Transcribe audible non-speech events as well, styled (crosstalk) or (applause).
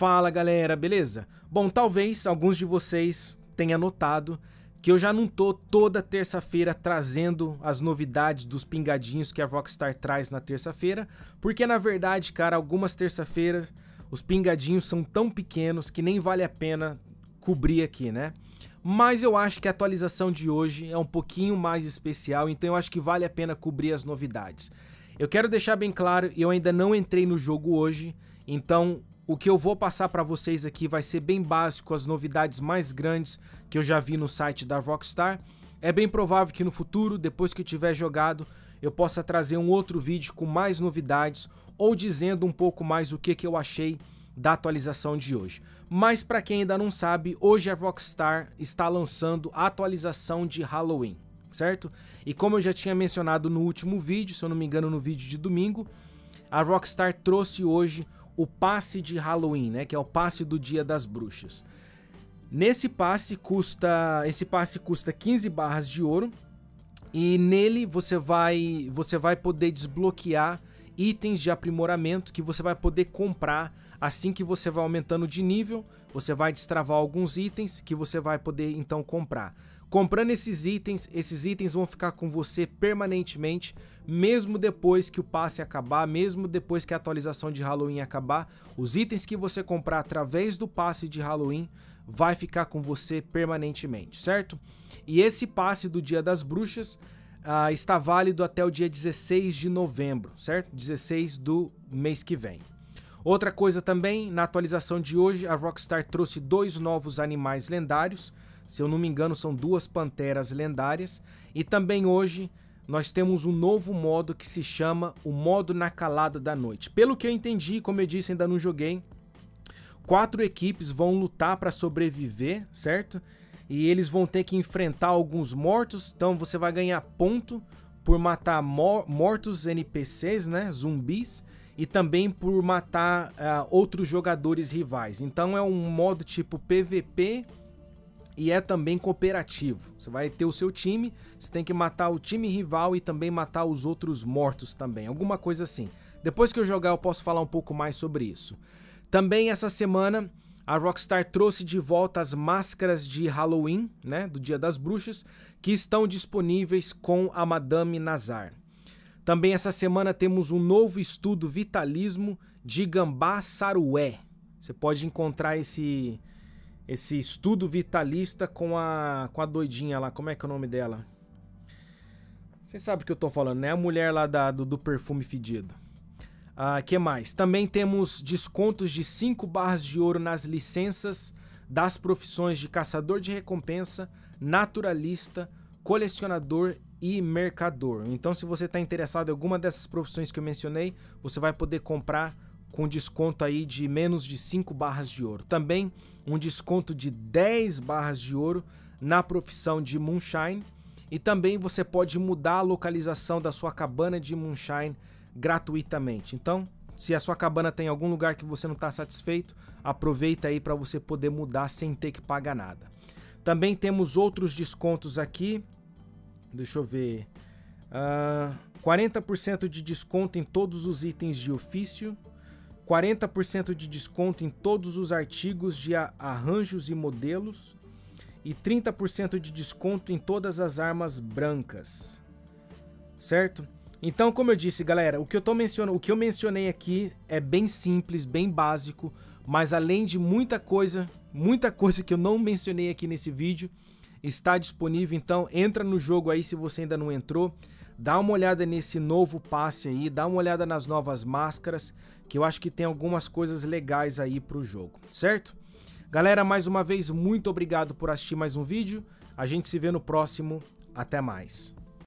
Fala galera, beleza? Bom, talvez alguns de vocês tenham notado que eu já não tô toda terça-feira trazendo as novidades dos pingadinhos que a Rockstar traz na terça-feira, porque na verdade, cara, algumas terça-feiras os pingadinhos são tão pequenos que nem vale a pena cobrir aqui, né? Mas eu acho que a atualização de hoje é um pouquinho mais especial, então eu acho que vale a pena cobrir as novidades. Eu quero deixar bem claro, eu ainda não entrei no jogo hoje, então o que eu vou passar para vocês aqui vai ser bem básico, as novidades mais grandes que eu já vi no site da Rockstar. É bem provável que no futuro, depois que eu tiver jogado, eu possa trazer um outro vídeo com mais novidades ou dizendo um pouco mais o que, que eu achei da atualização de hoje. Mas para quem ainda não sabe, hoje a Rockstar está lançando a atualização de Halloween, certo? E como eu já tinha mencionado no último vídeo, se eu não me engano no vídeo de domingo, a Rockstar trouxe hoje o passe de Halloween, né, que é o passe do Dia das Bruxas. Nesse passe custa, esse passe custa 15 barras de ouro e nele você vai, você vai poder desbloquear itens de aprimoramento que você vai poder comprar assim que você vai aumentando de nível, você vai destravar alguns itens que você vai poder então comprar. Comprando esses itens, esses itens vão ficar com você permanentemente, mesmo depois que o passe acabar, mesmo depois que a atualização de Halloween acabar, os itens que você comprar através do passe de Halloween vai ficar com você permanentemente, certo? E esse passe do Dia das Bruxas uh, está válido até o dia 16 de novembro, certo? 16 do mês que vem. Outra coisa também, na atualização de hoje, a Rockstar trouxe dois novos animais lendários, se eu não me engano, são duas panteras lendárias. E também hoje nós temos um novo modo que se chama o modo na calada da noite. Pelo que eu entendi, como eu disse, ainda não joguei. Quatro equipes vão lutar para sobreviver, certo? E eles vão ter que enfrentar alguns mortos, então você vai ganhar ponto por matar mortos NPCs, né, zumbis, e também por matar uh, outros jogadores rivais. Então é um modo tipo PVP e é também cooperativo. Você vai ter o seu time, você tem que matar o time rival e também matar os outros mortos também, alguma coisa assim. Depois que eu jogar eu posso falar um pouco mais sobre isso. Também essa semana a Rockstar trouxe de volta as máscaras de Halloween, né, do Dia das Bruxas, que estão disponíveis com a Madame Nazar. Também essa semana temos um novo estudo vitalismo de Gambá Sarué. Você pode encontrar esse esse estudo vitalista com a, com a doidinha lá. Como é que é o nome dela? Você sabe o que eu tô falando, né? A mulher lá da, do, do perfume fedido. Ah, que mais? Também temos descontos de 5 barras de ouro nas licenças das profissões de caçador de recompensa, naturalista, colecionador e mercador. Então, se você está interessado em alguma dessas profissões que eu mencionei, você vai poder comprar com desconto aí de menos de 5 barras de ouro. Também um desconto de 10 barras de ouro na profissão de Moonshine. E também você pode mudar a localização da sua cabana de Moonshine gratuitamente. Então, se a sua cabana tem tá algum lugar que você não está satisfeito, aproveita aí para você poder mudar sem ter que pagar nada. Também temos outros descontos aqui. Deixa eu ver. Uh, ah, 40% de desconto em todos os itens de ofício. 40% de desconto em todos os artigos de arranjos e modelos e 30% de desconto em todas as armas brancas. Certo? Então, como eu disse, galera, o que eu tô mencionando, o que eu mencionei aqui é bem simples, bem básico, mas além de muita coisa, muita (laughs) coisa que eu não mencionei aqui nesse vídeo, está disponível, então entra no jogo aí se você ainda não entrou. Dá uma olhada nesse novo passe aí, dá uma olhada nas novas máscaras, que eu acho que tem algumas coisas legais aí pro jogo, certo? Galera, mais uma vez, muito obrigado por assistir mais um vídeo. A gente se vê no próximo. Até mais.